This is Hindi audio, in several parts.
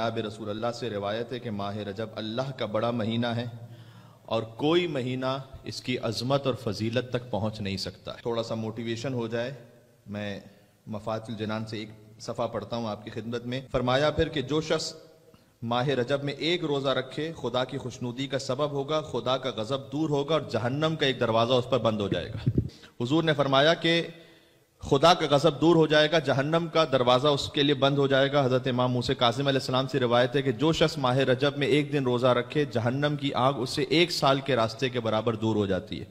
जनाब रसूल अल्लाह से रिवायत है कि माह रजब अल्लाह का बड़ा महीना है और कोई महीना इसकी अजमत और फजीलत तक पहुँच नहीं सकता थोड़ा सा मोटिवेशन हो जाए मैं मफातुल जनान से एक सफ़ा पढ़ता हूँ आपकी खिदमत में फरमाया फिर कि जो शख्स माह रजब में एक रोज़ा रखे खुदा की खुशनुदी का सबब होगा खुदा का गज़ब दूर होगा और जहन्नम का एक दरवाज़ा उस पर बंद हो जाएगा हजूर ने फरमाया कि खुदा का गजब दूर हो जाएगा जहन्नम का दरवाज़ा उसके लिए बंद हो जाएगा हज़रत इमाम मूसे कासिम अलैहिस्सलाम से रिवायत है कि जो शख्स माह रजब में एक दिन रोज़ा रखे जहन्नम की आग उससे एक साल के रास्ते के बराबर दूर हो जाती है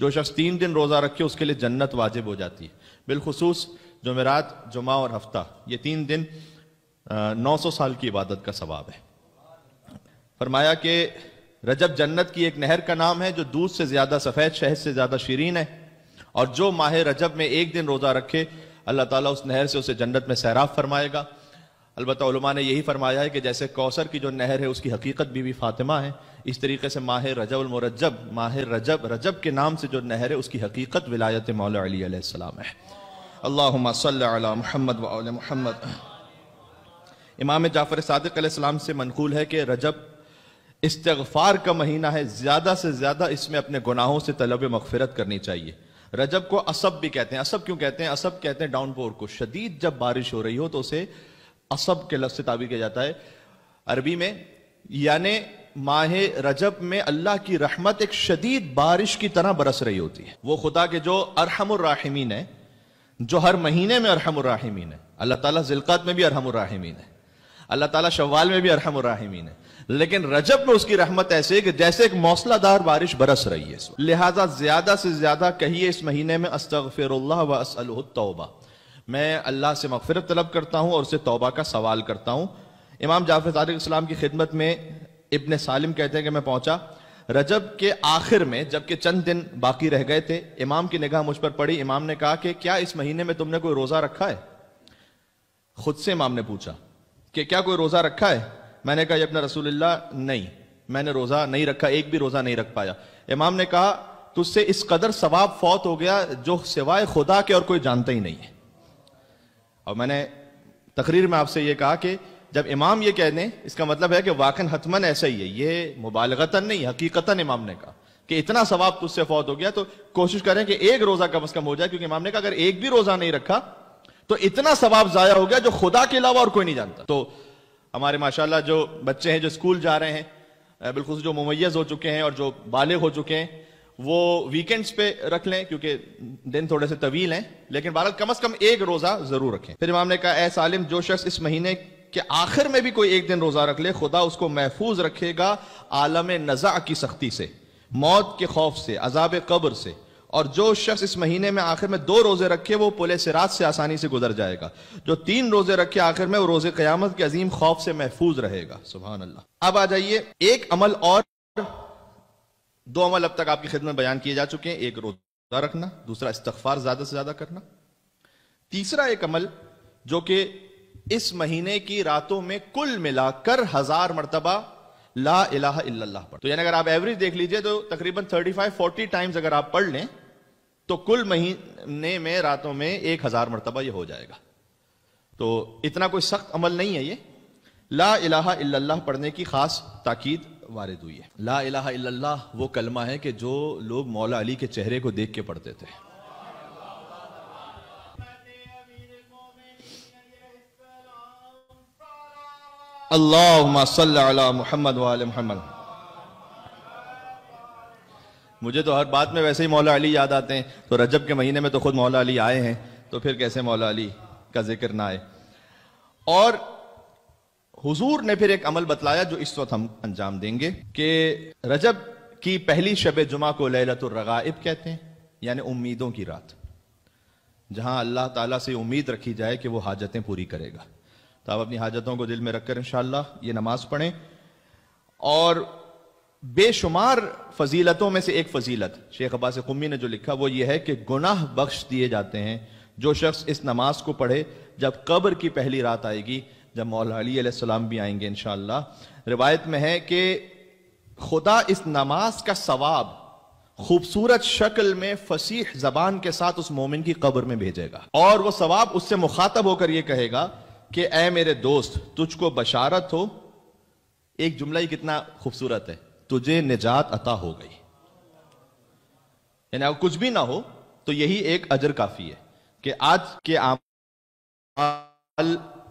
जो शख्स तीन दिन रोज़ा रखे उसके लिए जन्नत वाजिब हो जाती है बिलखसूस जमेरात जुमा और हफ्ता ये तीन दिन नौ सौ साल की इबादत का सवाब है फरमाया कि रजब जन्नत की एक नहर का नाम है जो दूध से ज़्यादा सफ़ेद शहद से ज़्यादा शरीन है और जो माह रजब में एक दिन रोज़ा रखे अल्लाह ताला उस नहर से उसे जन्नत में सैराब फरमाएगा अलबत् ने यही फरमाया है कि जैसे कौसर की जो नहर है उसकी हकीकत बीबी फातिमा है इस तरीके से माह रजबुलमरजब माह रजब रजब के नाम से जो नहर है उसकी हकीकत विलायत मौलाम है अल्लाह महमद वाल महमद इमाम जाफ़र सदक़ से मनकूल है कि रजब इस्तफ़ार का महीना है ज़्यादा से ज़्यादा इसमें अपने गुनाहों से तलब मगफ़रत करनी चाहिए रजब को असब भी कहते हैं असब क्यों कहते हैं असब कहते हैं डाउनपोर को शदीद जब बारिश हो रही हो तो उसे असब के लफ्ज से ताबी किया जाता है अरबी में यानी माह रजब में अल्लाह की रहमत एक शदीद बारिश की तरह बरस रही होती है वो खुदा के जो अरहमराहिमीन है जो हर महीने में अरहमराहिमीन है अल्लाह ताला जिलकत में भी अरहमराहिमीन है अल्लाह ताला शवाल में भी अरहम राहिमीन है लेकिन रजब में उसकी रहमत ऐसे कि जैसे एक मौसलाधार बारिश बरस रही है लिहाजा ज्यादा से ज्यादा कहिए इस महीने में अस्तफिर तौबा मैं अल्लाह से मफफरत तलब करता हूँ और उसे तौबा का सवाल करता हूँ इमाम जाफर तारिक की खिदमत में इबन सालिम कहते हैं कि मैं पहुँचा रजब के आखिर में जबकि चंद दिन बाकी रह गए थे इमाम की निगाह मुझ पर पड़ी इमाम ने कहा कि क्या इस महीने में तुमने कोई रोज़ा रखा है खुद से इमाम ने पूछा कि क्या कोई रोज़ा रखा है मैंने कहा अपना रसूल नहीं मैंने रोज़ा नहीं रखा एक भी रोज़ा नहीं रख पाया इमाम ने कहा तुझसे इस कदर सवाब फौत हो गया जो सिवाय खुदा के और कोई जानता ही नहीं है और मैंने तकरीर में आपसे यह कहा कि जब इमाम ये कह दें इसका मतलब है कि वाकन हतमन ऐसा ही है ये मुबालगतन नहीं हकीकता इमाम ने कहा कि इतना सवाब तुझसे फौत हो गया तो कोशिश करें कि एक रोज़ा कम अज कम हो जाए क्योंकि इमाम ने कहा अगर एक भी रोज़ा नहीं रखा तो इतना सवाब जाया हो गया जो खुदा के अलावा और कोई नहीं जानता तो हमारे माशाल्लाह जो बच्चे हैं जो स्कूल जा रहे हैं बिल्कुल जो मुमैस हो चुके हैं और जो बालिग हो चुके हैं वो वीकेंड्स पे रख लें क्योंकि दिन थोड़े से तवील हैं लेकिन बहरहाल कम अज कम एक रोज़ा ज़रूर रखें फिर इमाम ने कहा ए सालिम जो शख्स इस महीने के आखिर में भी कोई एक दिन रोज़ा रख ले खुदा उसको महफूज रखेगा आलम नज़ा की सख्ती से मौत के खौफ से अजाब कब्र से और जो शख्स इस महीने में आखिर में दो रोजे रखे वो पुल सिरात से आसानी से गुजर जाएगा जो तीन रोजे रखे आखिर में वो रोजे क्यामत के अजीम खौफ से महफूज रहेगा सुबह अल्लाह अब आ जाइए एक अमल और दो अमल अब तक आपकी खिदमत बयान किए जा चुके हैं एक रोजा रखना दूसरा इस्तफार ज्यादा से ज्यादा करना तीसरा एक अमल जो कि इस महीने की रातों में कुल मिलाकर हजार मरतबा ला इलाहा इल्लल्लाह पर तो यानी अगर आप एवरेज देख लीजिए तो तकरीबन 35 40 टाइम्स अगर आप पढ़ लें तो कुल महीने में रातों में एक हजार मरतबा यह हो जाएगा तो इतना कोई सख्त अमल नहीं है ये ला इलाहा इल्लल्लाह पढ़ने की खास ताकीद वारद हुई है ला इलाहा इल्लल्लाह वो कलमा है कि जो लोग मौला अली के चेहरे को देख के पढ़ते थे अल्लाह मोहम्मद मोहम्मद मुझे तो हर बात में वैसे ही मौला अली याद आते हैं तो रजब के महीने में तो खुद मौला अली आए हैं तो फिर कैसे मौला अली का जिक्र ना आए और हुजूर ने फिर एक अमल बतलाया जो इस वक्त हम अंजाम देंगे कि रजब की पहली शब जुमा को लहलतरगाब कहते हैं यानी उम्मीदों की रात जहां अल्लाह ताला से उम्मीद रखी जाए कि वो हाजतें पूरी करेगा तो आप अपनी हाजतों को दिल में रखकर इन ये नमाज पढ़ें और बेशुमार फजीलतों में से एक फजीलत शेख अब्बास कुम्मी ने जो लिखा वो ये है कि गुनाह बख्श दिए जाते हैं जो शख्स इस नमाज को पढ़े जब कब्र की पहली रात आएगी जब मौलाम भी आएंगे इन रिवायत में है कि खुदा इस नमाज का सवाब खूबसूरत शक्ल में फसीह जबान के साथ उस मोमिन की कब्र में भेजेगा और वो सवाब उससे मुखातब होकर ये कहेगा कि ए मेरे दोस्त तुझको बशारत हो एक जुमला ही कितना खूबसूरत है तुझे निजात अता हो गई यानी अगर कुछ भी ना हो तो यही एक अजर काफी है कि आज के आम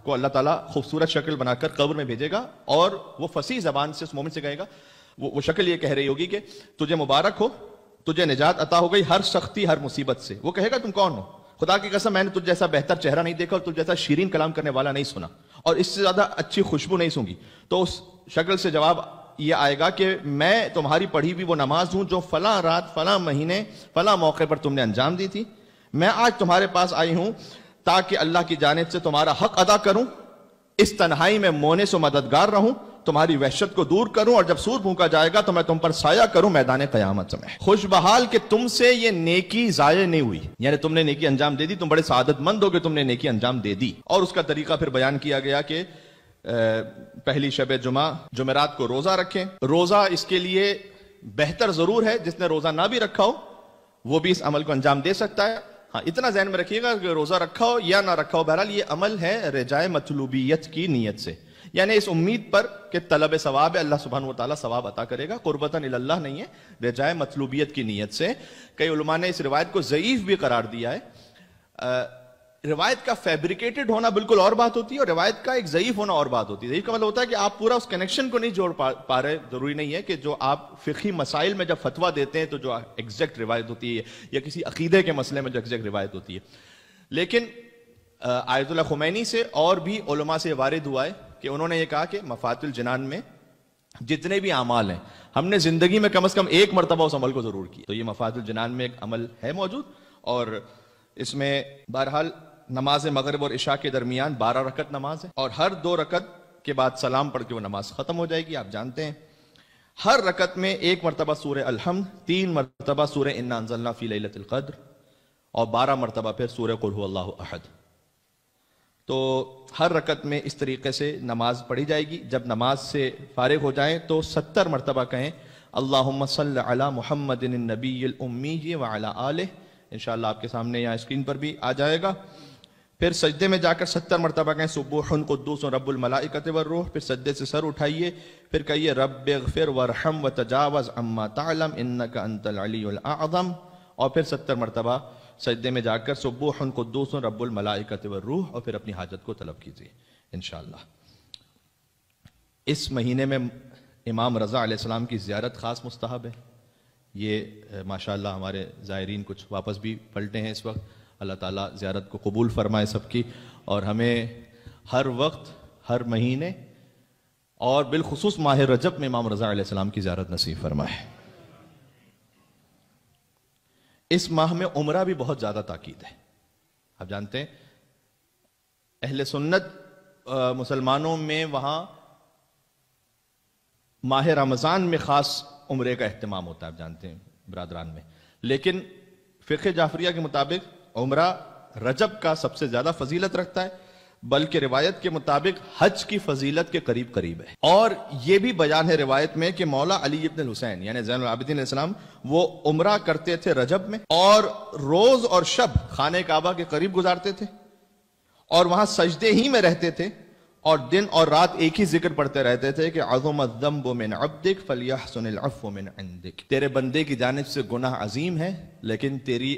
को अल्लाह ताला खूबसूरत शक्ल बनाकर कब्र में भेजेगा और वो फसी जबान से उस मोमिन से कहेगा वो वो शक्ल ये कह रही होगी कि तुझे मुबारक हो तुझे निजात अता हो गई हर सख्ती हर मुसीबत से वो कहेगा तुम कौन हो खुदा की कसम मैंने तुझ जैसा बेहतर चेहरा नहीं देखा और तुझ जैसा शीरीन कलाम करने वाला नहीं सुना और इससे ज्यादा अच्छी खुशबू नहीं सूंगी तो उस शक्ल से जवाब ये आएगा कि मैं तुम्हारी पढ़ी हुई वो नमाज हूं जो फला रात फला महीने फला मौके पर तुमने अंजाम दी थी मैं आज तुम्हारे पास आई हूं ताकि अल्लाह की जानब से तुम्हारा हक अदा करूं इस तन्हाई में मोने से मददगार रहूं तुम्हारी वहशत को दूर करूं और जब सूर फूका जाएगा तो मैं तुम पर साया करूं मैदान कयामत समय खुशबहाल के तुमसे ये नेकी जाय नहीं हुई यानी तुमने नेकी अंजाम दे दी तुम बड़े सादतमंद हो कि तुमने नेकी अंजाम दे दी और उसका तरीका फिर बयान किया गया कि पहली शब जुमा जुमेरात को रोजा रखें रोजा इसके लिए बेहतर जरूर है जिसने रोजा ना भी रखा हो वो भी इस अमल को अंजाम दे सकता है हाँ इतना जहन में रखिएगा कि रोजा रखा हो या ना रखा हो बहरहाल ये अमल है रजाय मतलूबियत की नीयत से यानी इस उम्मीद पर कि तलब सवाब है अल्लाह सुबहान वाली सवाब अता करेगा कुर्बतन अल्लाह नहीं है रजाय मतलूबियत की नीयत से कई उलमा ने इस रिवायत को ज़यीफ भी करार दिया है रिवायत का फैब्रिकेटेड होना बिल्कुल और बात होती है और रिवायत का एक ज़यीफ होना और बात होती है ज़यीफ का मतलब होता है कि आप पूरा उस कनेक्शन को नहीं जोड़ पा, पा रहे ज़रूरी नहीं है कि जो आप फ़िकी मसाइल में जब फतवा देते हैं तो जो एग्जैक्ट रिवायत होती है या किसी अकीदे के मसले में जो एग्जैक्ट रिवायत होती है लेकिन आयतुल्ला खुमैनी से और भी से वारद हुआ है कि उन्होंने ये कहा कि मफातुल जनान में जितने भी अमाल हैं हमने जिंदगी में कम अज कम एक मरतबा उस अमल को जरूर किया तो ये मफातुल जनान में एक अमल है मौजूद और इसमें बहरहाल नमाज मगरब और इशा के दरमियान बारह रकत नमाज है और हर दो रकत के बाद सलाम पढ़ के वो नमाज खत्म हो जाएगी आप जानते हैं हर रकत में एक मरतबा सूर अलहम तीन मरतबा सूर इन्ना फी लतर और बारह मरतबा फिर सूर कुल्हु अहद तो हर रकत में इस तरीके से नमाज पढ़ी जाएगी जब नमाज से फारग हो जाएं तो सत्तर मरतबा कहें अल्ला सल महमद नबी वाला आल इन आपके सामने यहाँ स्क्रीन पर भी आ जाएगा फिर सजदे में जाकर सत्तर मरतबा कहें सुबहन कुद्दूस रब्बुलमलाकत व रूह फिर सजदे से सर उठाइए फिर कहिए रब फिर वरहम व तजावज़ अम्मा तलम इन्न का अंतम और फिर सत्तर मरतबा सजदे में जाकर सुबह उनको सौ रब्बुल मलाइकत व रूह और फिर अपनी हाजत को तलब कीजिए इन इस महीने में इमाम रज़ा आसमाम की ज्यारत ख़ास मुस्तहब है ये माशाल्लाह हमारे ज़ायरीन कुछ वापस भी पलटे हैं इस वक्त अल्लाह ताला ज़्यारत को कबूल फरमाए सबकी और हमें हर वक्त हर महीने और बिलखसूस माहिर रजब में इमाम रज़ा आसमाम की ज्यारत नसीब फरमाए इस माह में उमरा भी बहुत ज्यादा ताकीद है आप जानते हैं अहले सुन्नत मुसलमानों में वहां माह रमज़ान में ख़ास उम्र का अहतमाम होता है आप जानते हैं बरदरान में लेकिन फ़िक जाफरिया के मुताबिक उम्र रजब का सबसे ज़्यादा फजीलत रखता है बल्कि रिवायत के मुताबिक हज की फजीलत के करीब करीब है और यह भी बयान है रिवायत में कि मौला अली इब्न हुसैन यानी जैन आबिदीन इस्लाम वो उम्र करते थे रजब में और रोज और शब खाने काबा के करीब गुजारते थे और वहां सजदे ही में रहते थे और दिन और रात एक ही जिक्र पढ़ते रहते थे कि फलिया तेरे बंदे की जानब से गुनाह अजीम है लेकिन तेरी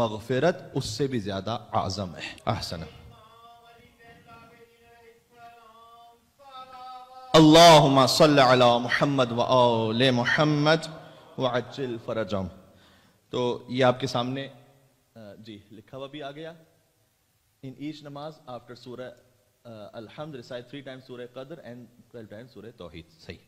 मगफिरत उससे भी ज्यादा आजम है अहसन اللهم صل على محمد व आल मुहम्मद व अज्जिल तो ये आपके सामने जी लिखा हुआ भी आ गया इन ईच नमाज आफ्टर सूरह अल्हम्द रिसाइट थ्री टाइम्स सूरह कदर एंड ट्वेल्व टाइम्स सूरह तौहीद सही